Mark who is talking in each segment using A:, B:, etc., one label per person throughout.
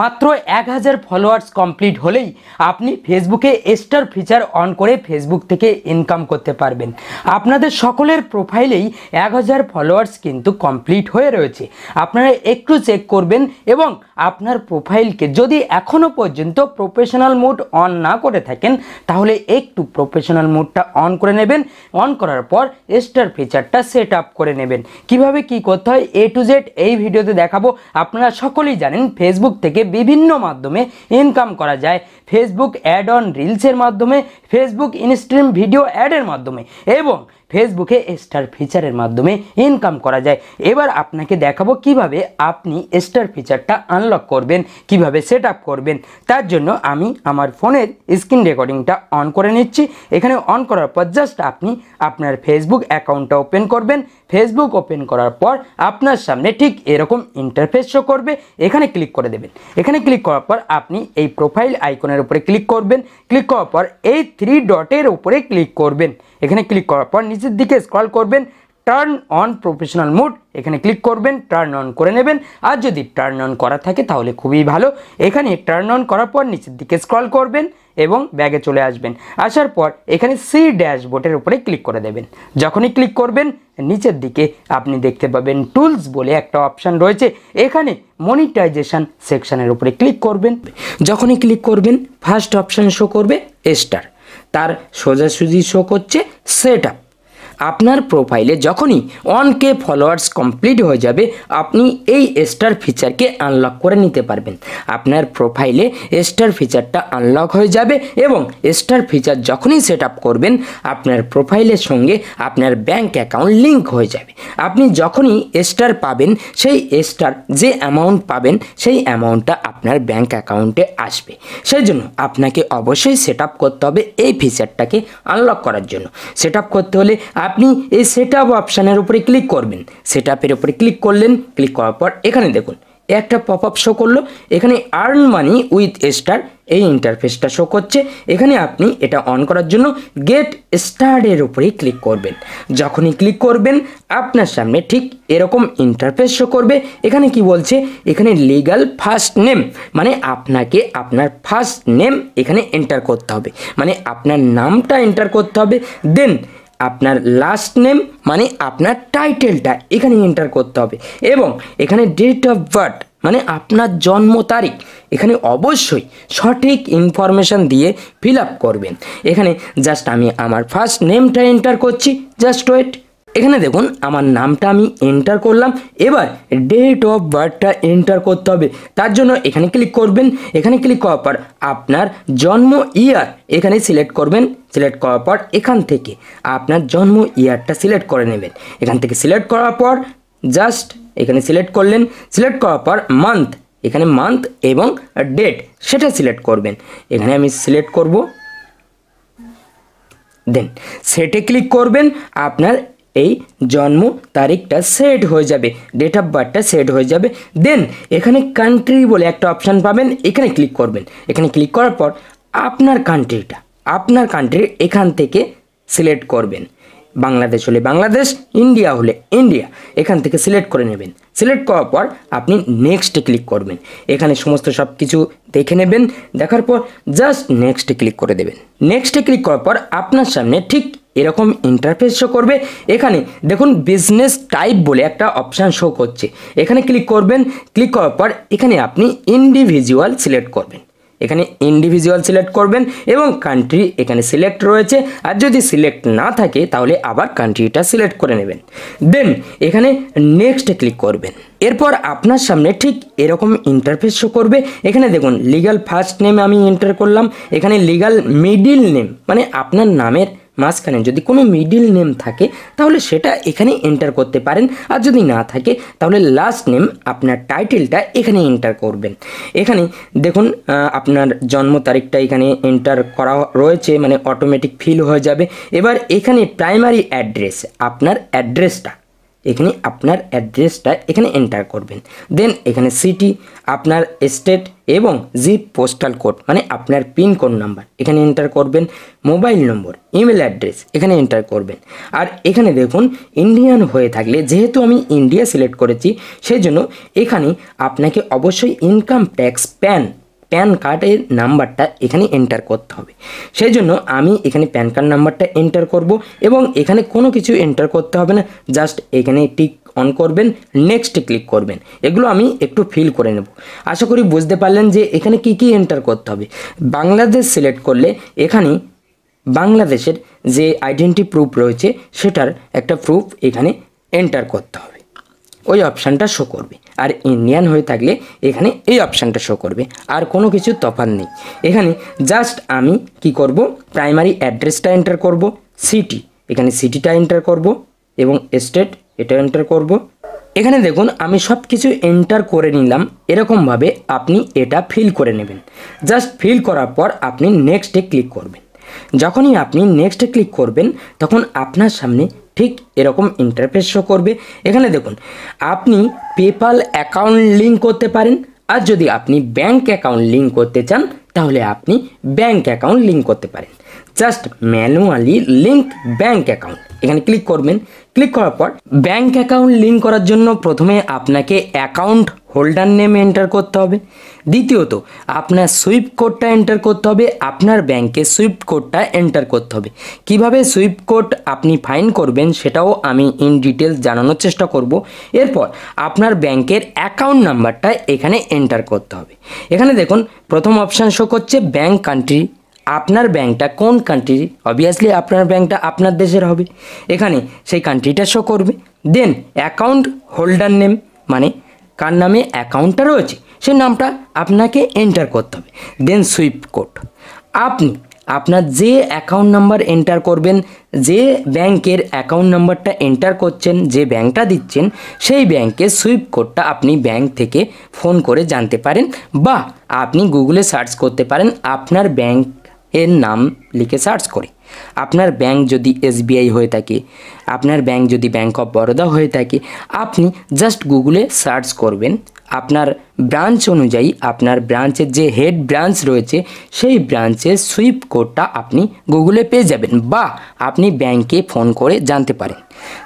A: মাত্র এক হাজার ফলোয়ার্স কমপ্লিট হলেই আপনি ফেসবুকে স্টার ফিচার অন করে ফেসবুক থেকে ইনকাম করতে পারবেন আপনাদের সকলের প্রোফাইলেই এক হাজার ফলোয়ার্স কিন্তু কমপ্লিট হয়ে রয়েছে আপনারা একটু চেক করবেন এবং আপনার প্রোফাইলকে যদি এখনও পর্যন্ত প্রফেশনাল মোড অন না করে থাকেন তাহলে একটু প্রফেশনাল মোডটা অন করে নেবেন অন করার পর স্টার ফিচারটা সেট আপ করে নেবেন কিভাবে কি করতে হয় এ টু জেড এই ভিডিওতে দেখাবো আপনারা সকলেই জানেন ফেসবুক থেকে বিভিন্ন মাধ্যমে ইনকাম করা যায় ফেসবুক অ্যাড অন রিলসের মাধ্যমে ফেসবুক ইনস্ট্রিম ভিডিও অ্যাডের মাধ্যমে এবং ফেসবুকে স্টার ফিচারের মাধ্যমে ইনকাম করা যায় এবার আপনাকে দেখাবো কিভাবে আপনি স্টার ফিচারটা আনলক করবেন কিভাবে সেট করবেন তার জন্য আমি আমার ফোনের স্ক্রিন রেকর্ডিংটা অন করে নিচ্ছি এখানে অন করার পর জাস্ট আপনি আপনার ফেসবুক অ্যাকাউন্টটা ওপেন করবেন ফেসবুক ওপেন করার পর আপনার সামনে ঠিক এরকম ইন্টারফেস শো করবে এখানে ক্লিক করে দেবেন এখানে ক্লিক করার পর আপনি এই প্রোফাইল আইকনের উপরে ক্লিক করবেন ক্লিক করার পর এই থ্রি ডটের উপরে ক্লিক করবেন এখানে ক্লিক করার পর নিচের দিকে স্ক্রল করবেন টার্ন অন প্রফেশনাল মোড এখানে ক্লিক করবেন টার্ন অন করে নেবেন আর যদি টার্ন অন করা থাকে তাহলে খুবই ভালো এখানে টার্ন অন করার পর নিচের দিকে স্ক্রল করবেন এবং ব্যাগে চলে আসবেন আসার পর এখানে সি ড্যাশবোর্ডের উপরে ক্লিক করে দেবেন যখনই ক্লিক করবেন নিচের দিকে আপনি দেখতে পাবেন টুলস বলে একটা অপশান রয়েছে এখানে মনিটাইজেশান সেকশানের উপরে ক্লিক করবেন যখনই ক্লিক করবেন ফার্স্ট অপশান শো করবে স্টার তার সোজাসুজি শো করছে সেট আপ আপনার প্রোফাইলে যখনই ওয়ান কে ফলোয়ার্স কমপ্লিট হয়ে যাবে আপনি এই স্টার ফিচারকে আনলক করে নিতে পারবেন আপনার প্রোফাইলে স্টার ফিচারটা আনলক হয়ে যাবে এবং স্টার ফিচার যখনই সেট করবেন আপনার প্রোফাইলের সঙ্গে আপনার ব্যাঙ্ক অ্যাকাউন্ট লিঙ্ক হয়ে যাবে আপনি যখনই স্টার পাবেন সেই স্টার যে অ্যামাউন্ট পাবেন সেই অ্যামাউন্টটা আপনার ব্যাঙ্ক অ্যাকাউন্টে আসবে সেই জন্য আপনাকে অবশ্যই সেট করতে হবে এই ফিচারটাকে আনলক করার জন্য সেট করতে হলে আপনি এই সেট আপ অপশানের উপরে ক্লিক করবেন সেট আপের উপরে ক্লিক করলেন ক্লিক করার পর এখানে দেখুন একটা পপ আপ শো করলো এখানে আর্ন মানি উইথ স্টার এই ইন্টারফেসটা শো করছে এখানে আপনি এটা অন করার জন্য গেট স্টারের উপরেই ক্লিক করবেন যখনই ক্লিক করবেন আপনার সামনে ঠিক এরকম ইন্টারফেস শো করবে এখানে কি বলছে এখানে লিগাল ফার্স্ট নেম মানে আপনাকে আপনার ফার্স্ট নেম এখানে এন্টার করতে হবে মানে আপনার নামটা এন্টার করতে হবে দেন আপনার লাস্ট নেম মানে আপনার টাইটেলটা এখানে এন্টার করতে হবে এবং এখানে ডেট অফ বার্থ মানে আপনার জন্ম তারিখ এখানে অবশ্যই সঠিক ইনফরমেশান দিয়ে ফিল করবেন এখানে জাস্ট আমি আমার ফার্স্ট নেমটা এন্টার করছি জাস্ট ওয়েট এখানে দেখুন আমার নামটা আমি এন্টার করলাম এবার ডেট অফ বার্থটা এন্টার করতে হবে তার জন্য এখানে ক্লিক করবেন এখানে ক্লিক করার পর আপনার জন্ম ইয়ার এখানে সিলেক্ট করবেন সিলেক্ট করার পর এখান থেকে আপনার জন্ম ইয়ারটা সিলেক্ট করে নেবেন এখান থেকে সিলেক্ট করার পর জাস্ট এখানে সিলেক্ট করলেন সিলেক্ট করার পর মান্থ এখানে মান্থ এবং ডেট সেটা সিলেক্ট করবেন এখানে আমি সিলেক্ট করব দেন সেটে ক্লিক করবেন আপনার এই জন্ম তারিখটা সেট হয়ে যাবে ডেট অফ বার্থটা সেট হয়ে যাবে দেন এখানে কান্ট্রি বলে একটা অপশান পাবেন এখানে ক্লিক করবেন এখানে ক্লিক করার পর আপনার কান্ট্রিটা আপনার কান্ট্রির এখান থেকে সিলেক্ট করবেন বাংলাদেশ হলে বাংলাদেশ ইন্ডিয়া হলে ইন্ডিয়া এখান থেকে সিলেক্ট করে নেবেন সিলেক্ট করার পর আপনি নেক্সটে ক্লিক করবেন এখানে সমস্ত সব কিছু দেখে নেবেন দেখার পর জাস্ট নেক্সটে ক্লিক করে দেবেন নেক্সটে ক্লিক করার পর আপনার সামনে ঠিক এরকম ইন্টারফেস শো করবে এখানে দেখুন বিজনেস টাইপ বলে একটা অপশান শো করছে এখানে ক্লিক করবেন ক্লিক করার পর এখানে আপনি ইন্ডিভিজুয়াল সিলেক্ট করবেন এখানে ইন্ডিভিজুয়াল সিলেক্ট করবেন এবং কান্ট্রি এখানে সিলেক্ট রয়েছে আর যদি সিলেক্ট না থাকে তাহলে আবার কান্ট্রিটা সিলেক্ট করে নেবেন দেন এখানে নেক্সট ক্লিক করবেন এরপর আপনার সামনে ঠিক এরকম ইন্টারফেস শো করবে এখানে দেখুন লিগাল ফার্স্ট নেম আমি এন্টার করলাম এখানে লিগাল মিডিল নেম মানে আপনার নামের মাঝখানে যদি কোনো মিডিল নেম থাকে তাহলে সেটা এখানে এন্টার করতে পারেন আর যদি না থাকে তাহলে লাস্ট নেম আপনার টাইটেলটা এখানে এন্টার করবেন এখানে দেখুন আপনার জন্ম তারিখটা এখানে এন্টার করা রয়েছে মানে অটোমেটিক ফিল হয়ে যাবে এবার এখানে প্রাইমারি অ্যাড্রেস আপনার অ্যাড্রেসটা এখানে আপনার অ্যাড্রেসটা এখানে এন্টার করবেন দেন এখানে সিটি আপনার স্টেট এবং জিপ পোস্টাল কোড মানে আপনার পিন কোড নাম্বার এখানে এন্টার করবেন মোবাইল নম্বর ইমেল অ্যাড্রেস এখানে এন্টার করবেন আর এখানে দেখুন ইন্ডিয়ান হয়ে থাকলে যেহেতু আমি ইন্ডিয়া সিলেক্ট করেছি সেই জন্য এখানে আপনাকে অবশ্যই ইনকাম ট্যাক্স প্যান প্যান কার্ডের নাম্বারটা এখানে এন্টার করতে হবে সেই জন্য আমি এখানে প্যান কার্ড নাম্বারটা এন্টার করব এবং এখানে কোনো কিছু এন্টার করতে হবে না জাস্ট এখানে টিক অন করবেন নেক্সট ক্লিক করবেন এগুলো আমি একটু ফিল করে নেব আশা করি বুঝতে পারলেন যে এখানে কি কি এন্টার করতে হবে বাংলাদেশ সিলেক্ট করলে এখানে বাংলাদেশের যে আইডেন্টি প্রুফ রয়েছে সেটার একটা প্রুফ এখানে এন্টার করতে হবে ওই অপশানটা শো করবে আর ইন্ডিয়ান হয়ে থাকলে এখানে এই অপশানটা শো করবে আর কোনো কিছু তফাত নেই এখানে জাস্ট আমি কি করব প্রাইমারি অ্যাড্রেসটা এন্টার করব সিটি এখানে সিটিটা এন্টার করব এবং স্টেট এটা এন্টার করব এখানে দেখুন আমি সব কিছু এন্টার করে নিলাম এরকমভাবে আপনি এটা ফিল করে নেবেন জাস্ট ফিল করার পর আপনি নেক্সটে ক্লিক করবেন যখনই আপনি নেক্সটে ক্লিক করবেন তখন আপনার সামনে ঠিক এরকম ইন্টারফেস শো করবে এখানে দেখুন আপনি পেপাল অ্যাকাউন্ট লিঙ্ক করতে পারেন আর যদি আপনি ব্যাঙ্ক অ্যাকাউন্ট লিঙ্ক করতে চান তাহলে আপনি ব্যাঙ্ক অ্যাকাউন্ট লিঙ্ক করতে পারেন just manually link bank account এখানে ক্লিক করবেন ক্লিক করার পর ব্যাঙ্ক অ্যাকাউন্ট লিঙ্ক করার জন্য প্রথমে আপনাকে অ্যাকাউন্ট হোল্ডার নেম এন্টার করতে হবে দ্বিতীয়ত আপনার সুইপ কোডটা এন্টার করতে হবে আপনার ব্যাংকের সুইপ কোডটা এন্টার করতে হবে কিভাবে সুইপ কোড আপনি ফাইন করবেন সেটাও আমি ইন ডিটেলস জানানোর চেষ্টা করব এরপর আপনার ব্যাংকের অ্যাকাউন্ট নাম্বারটা এখানে এন্টার করতে হবে এখানে দেখুন প্রথম অপশান শো করছে ব্যাংক কান্ট্রি আপনার ব্যাংকটা কোন কান্ট্রি অবভিয়াসলি আপনার ব্যাংকটা আপনার দেশের হবে এখানে সেই কান্ট্রিটা শো করবে দেন অ্যাকাউন্ট হোল্ডার নেম মানে কার নামে অ্যাকাউন্টটা রয়েছে সে নামটা আপনাকে এন্টার করতে হবে দেন সুইপ কোড আপনি আপনার যে অ্যাকাউন্ট নাম্বার এন্টার করবেন যে ব্যাংকের অ্যাকাউন্ট নাম্বারটা এন্টার করছেন যে ব্যাংকটা দিচ্ছেন সেই ব্যাংকের সুইপ কোডটা আপনি ব্যাংক থেকে ফোন করে জানতে পারেন বা আপনি গুগলে সার্চ করতে পারেন আপনার ব্যাংকের নাম লিখে সার্চ করে আপনার ব্যাংক যদি এসবিআই হয়ে থাকে আপনার ব্যাংক যদি ব্যাংক অফ বরোদা হয়ে থাকে আপনি জাস্ট গুগলে সার্চ করবেন আপনার ব্রাঞ্চ অনুযায়ী আপনার ব্রাঞ্চের যে হেড ব্রাঞ্চ রয়েছে সেই ব্রাঞ্চের সুইপ কোডটা আপনি গুগলে পেয়ে যাবেন বা আপনি ব্যাংকে ফোন করে জানতে পারেন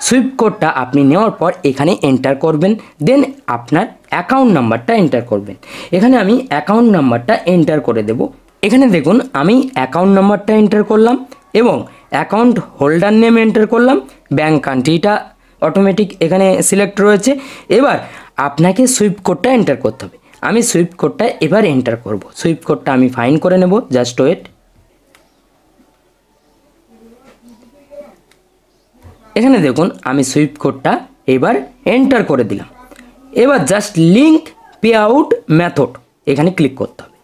A: সুইপ কোডটা আপনি নেওয়ার পর এখানে এন্টার করবেন দেন আপনার অ্যাকাউন্ট নাম্বারটা এন্টার করবেন এখানে আমি অ্যাকাউন্ট নাম্বারটা এন্টার করে দেব এখানে দেখুন আমি অ্যাকাউন্ট নাম্বারটা এন্টার করলাম এবং অ্যাকাউন্ট হোল্ডার নেম এন্টার করলাম ব্যাঙ্ক কান্ট্রিটা অটোমেটিক এখানে সিলেক্ট রয়েছে এবার আপনাকে সুইফট কোডটা এন্টার করতে হবে আমি সুইফট কোডটা এবার এন্টার করব সুইফট কোডটা আমি ফাইন করে নেব জাস্ট ওয়েট এখানে দেখুন আমি সুইফট কোডটা এবার এন্টার করে দিলাম এবার just link pay out method এখানে ক্লিক করতে হবে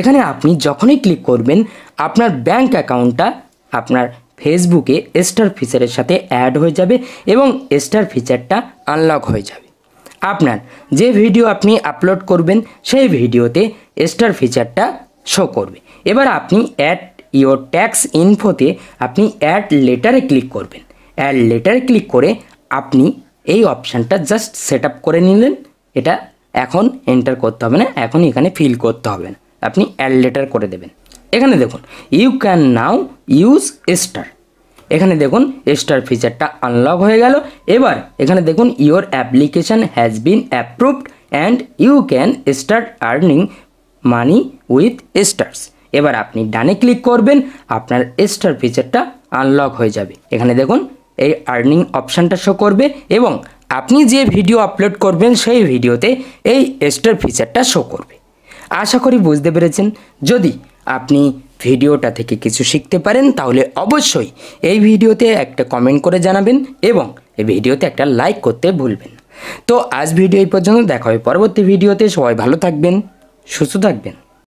A: এখানে আপনি যখনই ক্লিক করবেন আপনার ব্যাঙ্ক অ্যাকাউন্টটা আপনার ফেসবুকে স্টার ফিচারের সাথে অ্যাড হয়ে যাবে এবং স্টার ফিচারটা আনলক হয়ে যাবে আপনার যে ভিডিও আপনি আপলোড করবেন সেই ভিডিওতে স্টার ফিচারটা শো করবে এবার আপনি অ্যাড ইওর ট্যাক্স ইনফোতে আপনি অ্যাড লেটারে ক্লিক করবেন অ্যাড লেটারে ক্লিক করে আপনি এই অপশানটা জাস্ট সেট করে নিলেন এটা এখন এন্টার করতে হবে না এখন এখানে ফিল করতে হবে না আপনি অ্যাড লেটার করে দেবেন এখানে দেখুন you can now use star এখানে দেখুন স্টার ফিচারটা আনলক হয়ে গেল এবার এখানে দেখুন your application has been approved and you can start earning money with stars এবার আপনি ডানে ক্লিক করবেন আপনার স্টার ফিচারটা আনলক হয়ে যাবে এখানে দেখুন এই আর্নিং অপশানটা শো করবে এবং আপনি যে ভিডিও আপলোড করবেন সেই ভিডিওতে এই স্টার ফিচারটা শো করবে আশা করি বুঝতে পেরেছেন যদি আপনি ভিডিওটা থেকে কিছু শিখতে পারেন তাহলে অবশ্যই এই ভিডিওতে একটা কমেন্ট করে জানাবেন এবং এই ভিডিওতে একটা লাইক করতে ভুলবেন তো আজ ভিডিও এই পর্যন্ত দেখা হবে পরবর্তী ভিডিওতে সবাই ভালো থাকবেন সুস্থ থাকবেন